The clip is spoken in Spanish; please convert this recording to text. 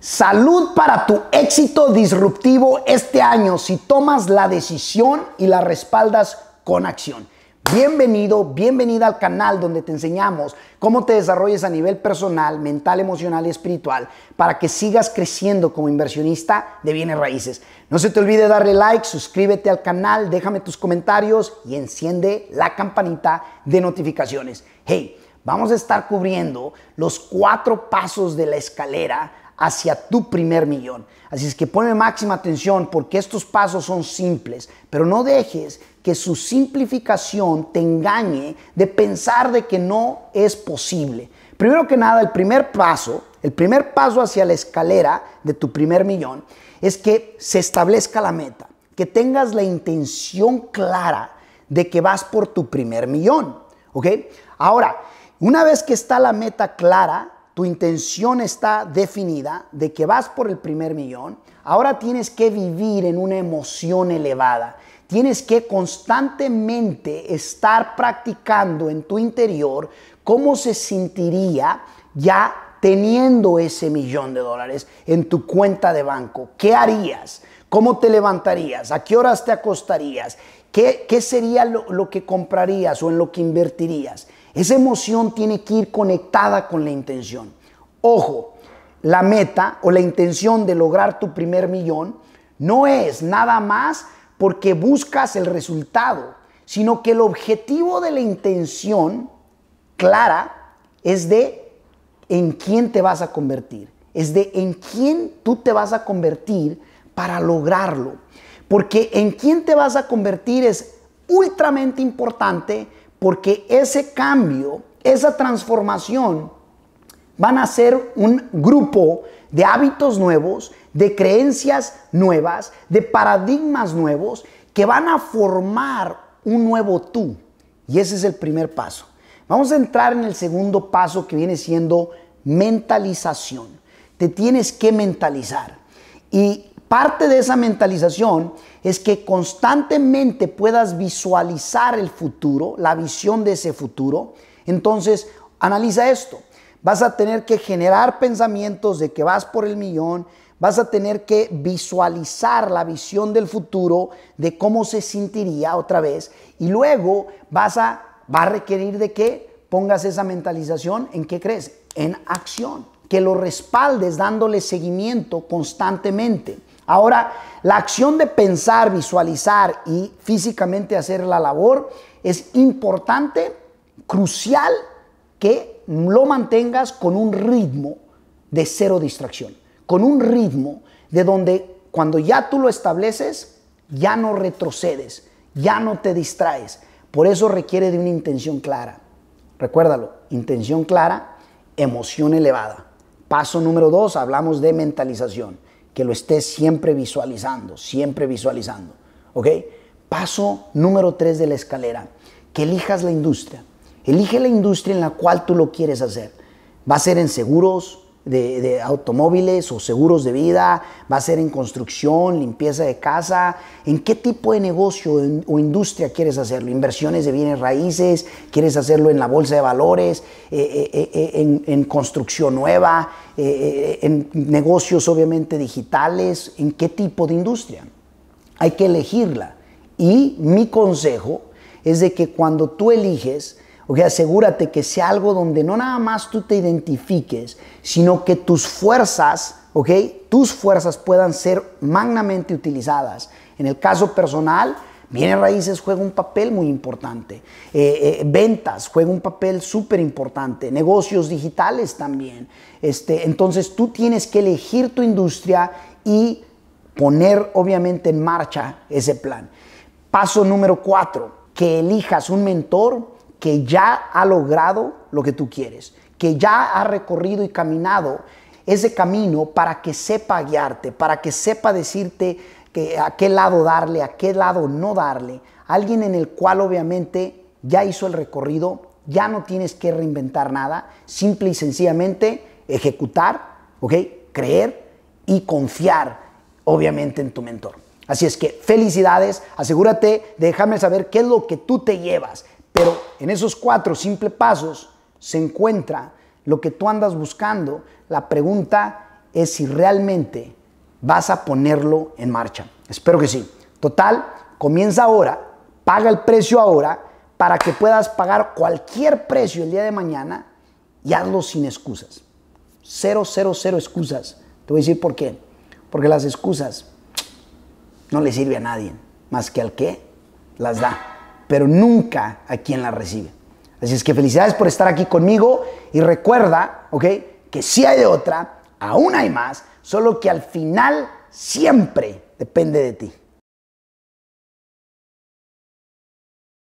Salud para tu éxito disruptivo este año si tomas la decisión y la respaldas con acción. Bienvenido, bienvenida al canal donde te enseñamos cómo te desarrolles a nivel personal, mental, emocional y espiritual para que sigas creciendo como inversionista de bienes raíces. No se te olvide darle like, suscríbete al canal, déjame tus comentarios y enciende la campanita de notificaciones. Hey, vamos a estar cubriendo los cuatro pasos de la escalera hacia tu primer millón. Así es que ponme máxima atención porque estos pasos son simples, pero no dejes que su simplificación te engañe de pensar de que no es posible. Primero que nada, el primer paso, el primer paso hacia la escalera de tu primer millón es que se establezca la meta, que tengas la intención clara de que vas por tu primer millón, ¿ok? Ahora, una vez que está la meta clara, tu intención está definida de que vas por el primer millón, ahora tienes que vivir en una emoción elevada. Tienes que constantemente estar practicando en tu interior cómo se sentiría ya teniendo ese millón de dólares en tu cuenta de banco? ¿Qué harías? ¿Cómo te levantarías? ¿A qué horas te acostarías? ¿Qué, sería lo, lo que comprarías o en lo que invertirías? Esa emoción tiene que ir conectada con la intención. Ojo, la meta o la intención de lograr tu primer millón no es nada más porque buscas el resultado, sino que el objetivo de la intención clara es de en quién te vas a convertir, es de en quién tú te vas a convertir para lograrlo. Porque en quién te vas a convertir es ultramente importante porque ese cambio, esa transformación, van a ser un grupo de hábitos nuevos, de creencias nuevas, de paradigmas nuevos que van a formar un nuevo tú. Y ese es el primer paso. Vamos a entrar en el segundo paso que viene siendo mentalización. Te tienes que mentalizar. Y Parte de esa mentalización es que constantemente puedas visualizar el futuro, la visión de ese futuro. Entonces, analiza esto. Vas a tener que generar pensamientos de que vas por el millón, vas a tener que visualizar la visión del futuro, de cómo se sentiría otra vez, y luego vas a, va a requerir de que pongas esa mentalización en qué crees, en acción, que lo respaldes dándole seguimiento constantemente. Ahora, la acción de pensar, visualizar y físicamente hacer la labor es importante, crucial que lo mantengas con un ritmo de cero distracción, con un ritmo de donde cuando ya tú lo estableces, ya no retrocedes, ya no te distraes. Por eso requiere de una intención clara. Recuérdalo, intención clara, emoción elevada. Paso número dos, hablamos de mentalización que lo estés siempre visualizando, siempre visualizando. ¿Ok? Paso número tres de la escalera, que elijas la industria. Elige la industria en la cual tú lo quieres hacer. Va a ser en seguros, de, automóviles o seguros de vida, va a ser en construcción, limpieza de casa, en qué tipo de negocio o industria quieres hacerlo, inversiones de bienes raíces, quieres hacerlo en la bolsa de valores, eh, eh, eh, en, construcción nueva, en negocios obviamente digitales, en qué tipo de industria. Hay que elegirla. Y mi consejo es de que cuando tú eliges, asegúrate que sea algo donde no nada más tú te identifiques, sino que tus fuerzas, ok, tus fuerzas puedan ser magnamente utilizadas. En el caso personal, Bienes raíces juega un papel muy importante. Eh, eh, ventas juega un papel súper importante. Negocios digitales también. Este, entonces tú tienes que elegir tu industria y poner obviamente en marcha ese plan. Paso número cuatro, que elijas un mentor que ya ha logrado lo que tú quieres, que ya ha recorrido y caminado ese camino para que sepa guiarte, para que sepa decirte que, a qué lado darle, a qué lado no darle. Alguien en el cual obviamente ya hizo el recorrido, ya no tienes que reinventar nada, simple y sencillamente ejecutar, Creer y confiar, obviamente, en tu mentor. Así es que felicidades, asegúrate, déjame saber qué es lo que tú te llevas, pero en esos cuatro simples pasos se encuentra lo que tú andas buscando. La pregunta es si realmente vas a ponerlo en marcha. Espero que sí. Total, comienza ahora, paga el precio ahora para que puedas pagar cualquier precio el día de mañana y hazlo sin excusas. Cero, cero, cero excusas. Te voy a decir por qué. Porque las excusas no le sirve a nadie más que al que las da pero nunca a quien la recibe. Así es que felicidades por estar aquí conmigo y recuerda, ¿ok? Que si hay de otra, aún hay más, solo que al final siempre depende de ti.